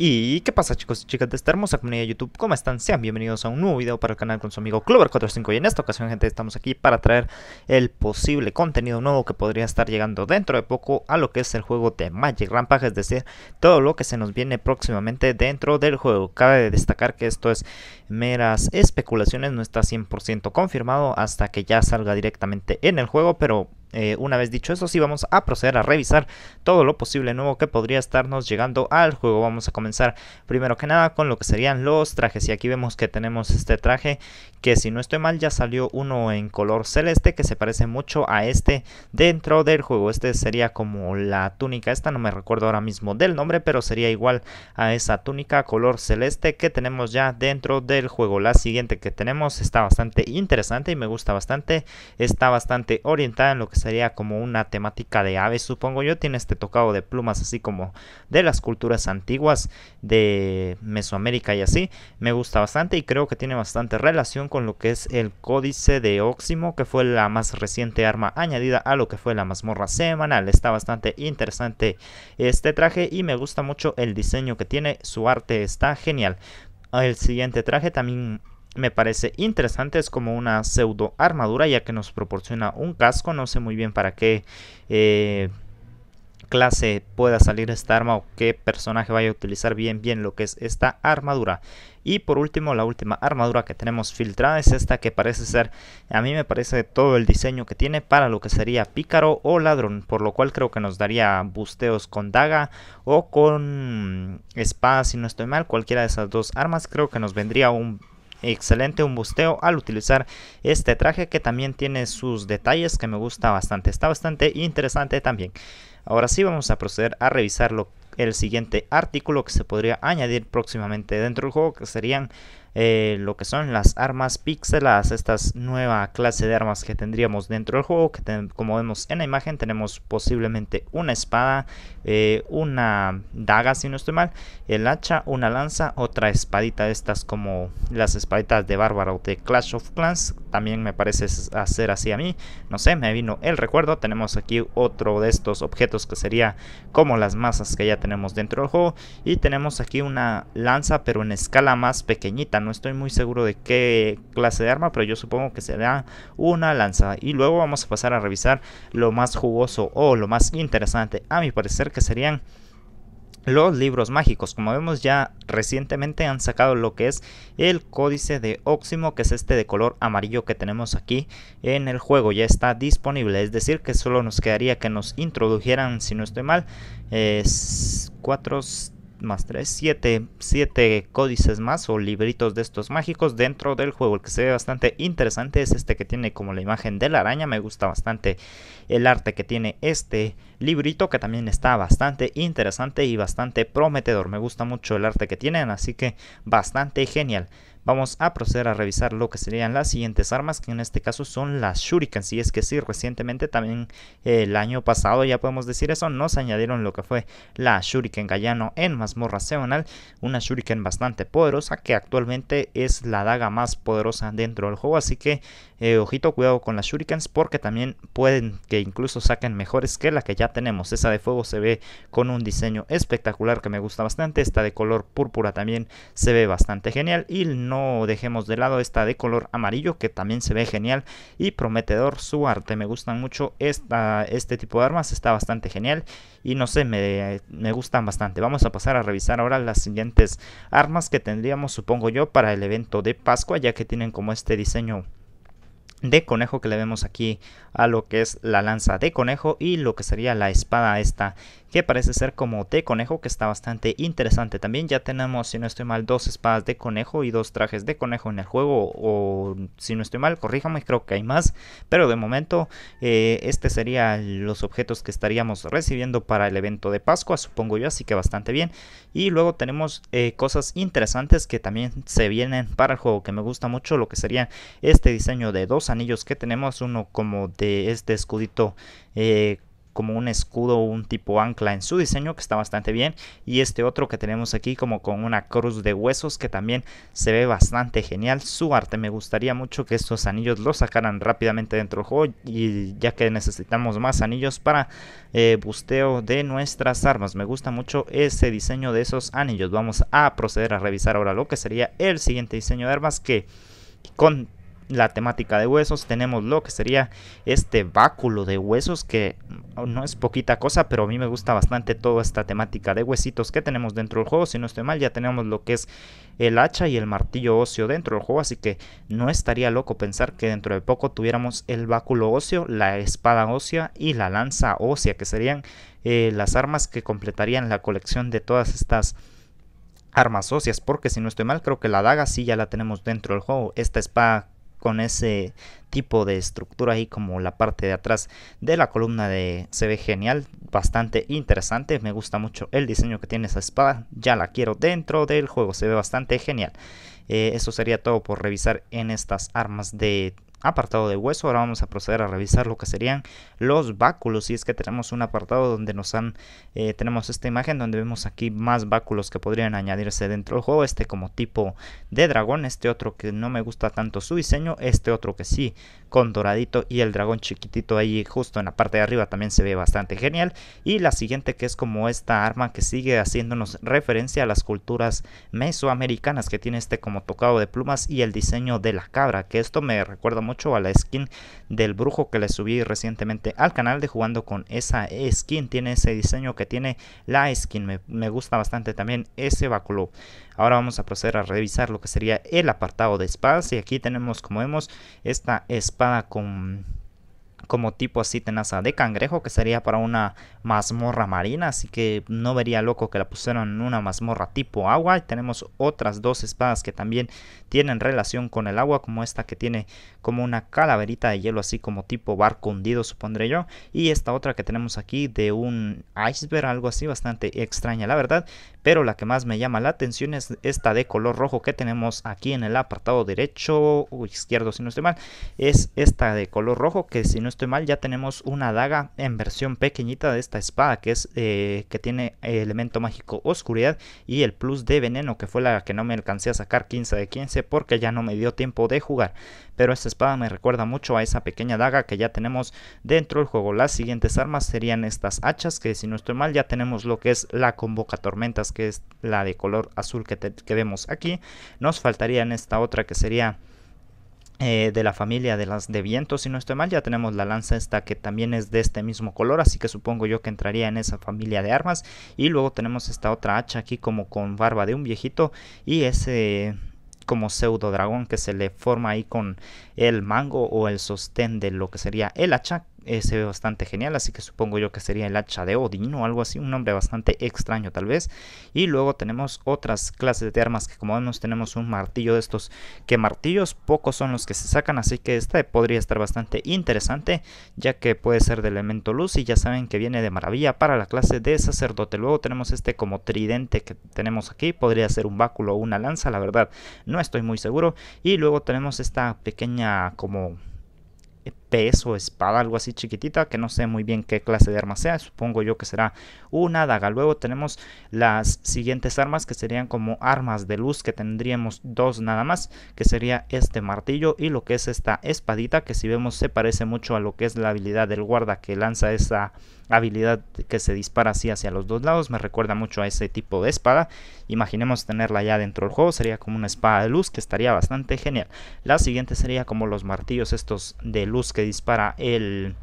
¿Y qué pasa chicos y chicas de esta hermosa comunidad de YouTube? ¿Cómo están? Sean bienvenidos a un nuevo video para el canal con su amigo Clover45 y en esta ocasión gente estamos aquí para traer el posible contenido nuevo que podría estar llegando dentro de poco a lo que es el juego de Magic Rampage, es decir, todo lo que se nos viene próximamente dentro del juego. Cabe destacar que esto es meras especulaciones, no está 100% confirmado hasta que ya salga directamente en el juego, pero eh, una vez dicho eso, sí vamos a proceder a revisar todo lo posible nuevo que podría estarnos llegando al juego. Vamos a comenzar primero que nada con lo que serían los trajes. Y aquí vemos que tenemos este traje que si no estoy mal ya salió uno en color celeste que se parece mucho a este dentro del juego. Este sería como la túnica, esta no me recuerdo ahora mismo del nombre, pero sería igual a esa túnica color celeste que tenemos ya dentro del juego. La siguiente que tenemos está bastante interesante y me gusta bastante. Está bastante orientada en lo que sería como una temática de aves, supongo yo. Tiene este tocado de plumas, así como de las culturas antiguas de Mesoamérica y así. Me gusta bastante y creo que tiene bastante relación con lo que es el Códice de Óximo, que fue la más reciente arma añadida a lo que fue la mazmorra semanal. Está bastante interesante este traje y me gusta mucho el diseño que tiene. Su arte está genial. El siguiente traje también me parece interesante, es como una pseudo armadura ya que nos proporciona un casco, no sé muy bien para qué eh, clase pueda salir esta arma o qué personaje vaya a utilizar bien bien lo que es esta armadura. Y por último, la última armadura que tenemos filtrada es esta que parece ser, a mí me parece todo el diseño que tiene para lo que sería pícaro o ladrón, por lo cual creo que nos daría busteos con daga o con espada si no estoy mal, cualquiera de esas dos armas creo que nos vendría un excelente un busteo al utilizar este traje que también tiene sus detalles que me gusta bastante. Está bastante interesante también. Ahora sí vamos a proceder a revisar el siguiente artículo que se podría añadir próximamente dentro del juego que serían eh, lo que son las armas píxelas... estas nueva clase de armas que tendríamos dentro del juego, que como vemos en la imagen tenemos posiblemente una espada, eh, una daga si no estoy mal, el hacha, una lanza, otra espadita de estas como las espaditas de bárbaro de Clash of Clans, también me parece hacer así a mí, no sé, me vino el recuerdo, tenemos aquí otro de estos objetos que sería como las masas que ya tenemos dentro del juego y tenemos aquí una lanza pero en escala más pequeñita, no estoy muy seguro de qué clase de arma, pero yo supongo que será una lanza. Y luego vamos a pasar a revisar lo más jugoso o lo más interesante, a mi parecer, que serían los libros mágicos. Como vemos ya recientemente han sacado lo que es el códice de Óximo, que es este de color amarillo que tenemos aquí en el juego. Ya está disponible, es decir que solo nos quedaría que nos introdujeran, si no estoy mal, es cuatro más tres siete siete códices más o libritos de estos mágicos dentro del juego. El que se ve bastante interesante es este que tiene como la imagen de la araña. Me gusta bastante el arte que tiene este librito que también está bastante interesante y bastante prometedor. Me gusta mucho el arte que tienen, así que bastante genial. Vamos a proceder a revisar lo que serían las siguientes armas, que en este caso son las shurikens y es que sí, recientemente también eh, el año pasado, ya podemos decir eso, nos añadieron lo que fue la shuriken Gallano en mazmorra semanal. Una shuriken bastante poderosa que actualmente es la daga más poderosa dentro del juego. Así que eh, ojito, cuidado con las shurikens porque también pueden que incluso saquen mejores que la que ya tenemos. Esa de fuego se ve con un diseño espectacular que me gusta bastante. Esta de color púrpura también se ve bastante genial y no dejemos de lado esta de color amarillo que también se ve genial y prometedor su arte. Me gustan mucho esta, este tipo de armas, está bastante genial y no sé, me, me gustan bastante. Vamos a pasar a revisar ahora las siguientes armas que tendríamos, supongo yo, para el evento de Pascua, ya que tienen como este diseño de conejo que le vemos aquí a lo que es la lanza de conejo y lo que sería la espada esta que parece ser como de conejo que está bastante interesante también ya tenemos si no estoy mal dos espadas de conejo y dos trajes de conejo en el juego o si no estoy mal corríjame creo que hay más pero de momento eh, este sería los objetos que estaríamos recibiendo para el evento de pascua supongo yo así que bastante bien y luego tenemos eh, cosas interesantes que también se vienen para el juego que me gusta mucho lo que sería este diseño de dos anillos que tenemos, uno como de este escudito eh, como un escudo, un tipo ancla en su diseño que está bastante bien y este otro que tenemos aquí como con una cruz de huesos que también se ve bastante genial su arte me gustaría mucho que estos anillos los sacaran rápidamente dentro del juego y ya que necesitamos más anillos para eh, busteo de nuestras armas me gusta mucho ese diseño de esos anillos vamos a proceder a revisar ahora lo que sería el siguiente diseño de armas que con la temática de huesos, tenemos lo que sería este báculo de huesos que no es poquita cosa, pero a mí me gusta bastante toda esta temática de huesitos que tenemos dentro del juego, si no estoy mal ya tenemos lo que es el hacha y el martillo óseo dentro del juego, así que no estaría loco pensar que dentro de poco tuviéramos el báculo óseo, la espada ósea y la lanza ósea, que serían eh, las armas que completarían la colección de todas estas armas óseas, porque si no estoy mal, creo que la daga sí ya la tenemos dentro del juego, esta espada con ese tipo de estructura ahí como la parte de atrás de la columna de se ve genial bastante interesante me gusta mucho el diseño que tiene esa espada ya la quiero dentro del juego se ve bastante genial eh, eso sería todo por revisar en estas armas de apartado de hueso. Ahora vamos a proceder a revisar lo que serían los báculos. Y es que tenemos un apartado donde nos han, eh, tenemos esta imagen donde vemos aquí más báculos que podrían añadirse dentro del juego. Este como tipo de dragón, este otro que no me gusta tanto su diseño, este otro que sí con doradito y el dragón chiquitito ahí justo en la parte de arriba también se ve bastante genial. Y la siguiente que es como esta arma que sigue haciéndonos referencia a las culturas mesoamericanas que tiene este como tocado de plumas y el diseño de la cabra, que esto me recuerda mucho a la skin del brujo que le subí recientemente al canal de jugando con esa skin. Tiene ese diseño que tiene la skin. Me, me gusta bastante también ese báculo. Ahora vamos a proceder a revisar lo que sería el apartado de espadas. Y aquí tenemos como vemos esta espada con como tipo así tenaza de cangrejo que sería para una mazmorra marina, así que no vería loco que la pusieran en una mazmorra tipo agua. Y tenemos otras dos espadas que también tienen relación con el agua, como esta que tiene como una calaverita de hielo así como tipo barco hundido supondré yo, y esta otra que tenemos aquí de un iceberg, algo así bastante extraña la verdad, pero la que más me llama la atención es esta de color rojo que tenemos aquí en el apartado derecho o izquierdo si no estoy mal, es esta de color rojo que si no estoy mal ya tenemos una daga en versión pequeñita de esta espada que es eh, que tiene elemento mágico oscuridad y el plus de veneno que fue la que no me alcancé a sacar 15 de 15 porque ya no me dio tiempo de jugar pero esta espada me recuerda mucho a esa pequeña daga que ya tenemos dentro del juego. Las siguientes armas serían estas hachas, que si no estoy mal ya tenemos lo que es la convoca tormentas, que es la de color azul que, vemos aquí. Nos faltaría en esta otra que sería... Eh, de la familia de las de viento, si no estoy mal, ya tenemos la lanza esta que también es de este mismo color, así que supongo yo que entraría en esa familia de armas. Y luego tenemos esta otra hacha aquí como con barba de un viejito y ese como pseudo dragón que se le forma ahí con el mango o el sostén de lo que sería el hacha eh, se ve bastante genial, así que supongo yo que sería el hacha de Odín o algo así, un nombre bastante extraño tal vez. Y luego tenemos otras clases de armas que como vemos tenemos un martillo de estos, que martillos pocos son los que se sacan, así que este podría estar bastante interesante, ya que puede ser de elemento luz y ya saben que viene de maravilla para la clase de sacerdote. Luego tenemos este como tridente que tenemos aquí, podría ser un báculo o una lanza, la verdad no estoy muy seguro. Y luego tenemos esta pequeña como peso, espada, algo así chiquitita, que no sé muy bien qué clase de arma sea, supongo yo que será una daga. Luego tenemos las siguientes armas que serían como armas de luz, que tendríamos dos nada más, que sería este martillo y lo que es esta espadita, que si vemos se parece mucho a lo que es la habilidad del guarda que lanza esa habilidad que se dispara así hacia los dos lados, me recuerda mucho a ese tipo de espada. Imaginemos tenerla ya dentro del juego, sería como una espada de luz que estaría bastante genial. La siguiente sería como los martillos estos de luz dispara el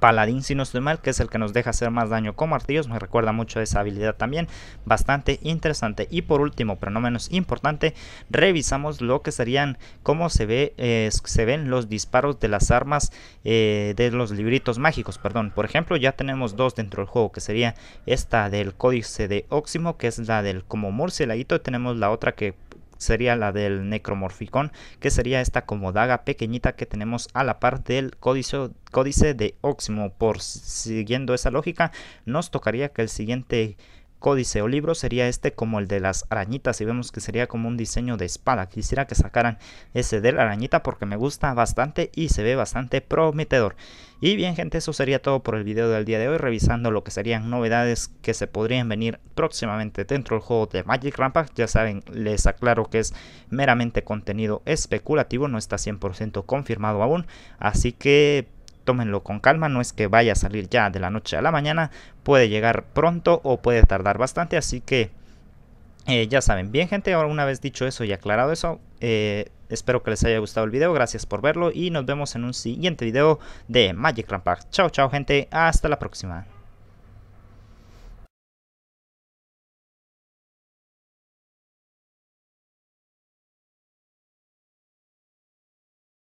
paladín si no mal, que es el que nos deja hacer más daño con martillos, me recuerda mucho esa habilidad también, bastante interesante. Y por último, pero no menos importante, revisamos lo que serían, cómo se, ve, eh, se ven los disparos de las armas eh, de los libritos mágicos, perdón. Por ejemplo, ya tenemos dos dentro del juego, que sería esta del códice de Óximo, que es la del como murcielaguito, tenemos la otra que sería la del necromorficón, que sería esta como daga pequeñita que tenemos a la par del códice, códice de Óximo Por siguiendo esa lógica, nos tocaría que el siguiente códice o libro sería este como el de las arañitas y vemos que sería como un diseño de espada. Quisiera que sacaran ese de la arañita porque me gusta bastante y se ve bastante prometedor. Y bien gente, eso sería todo por el video del día de hoy, revisando lo que serían novedades que se podrían venir próximamente dentro del juego de Magic Rampage. Ya saben, les aclaro que es meramente contenido especulativo, no está 100% confirmado aún, así que tómenlo con calma, no es que vaya a salir ya de la noche a la mañana, puede llegar pronto o puede tardar bastante, así que eh, ya saben, bien gente, ahora una vez dicho eso y aclarado eso, eh, espero que les haya gustado el video, gracias por verlo y nos vemos en un siguiente video de Magic Rampage. Chao, chao gente, hasta la próxima.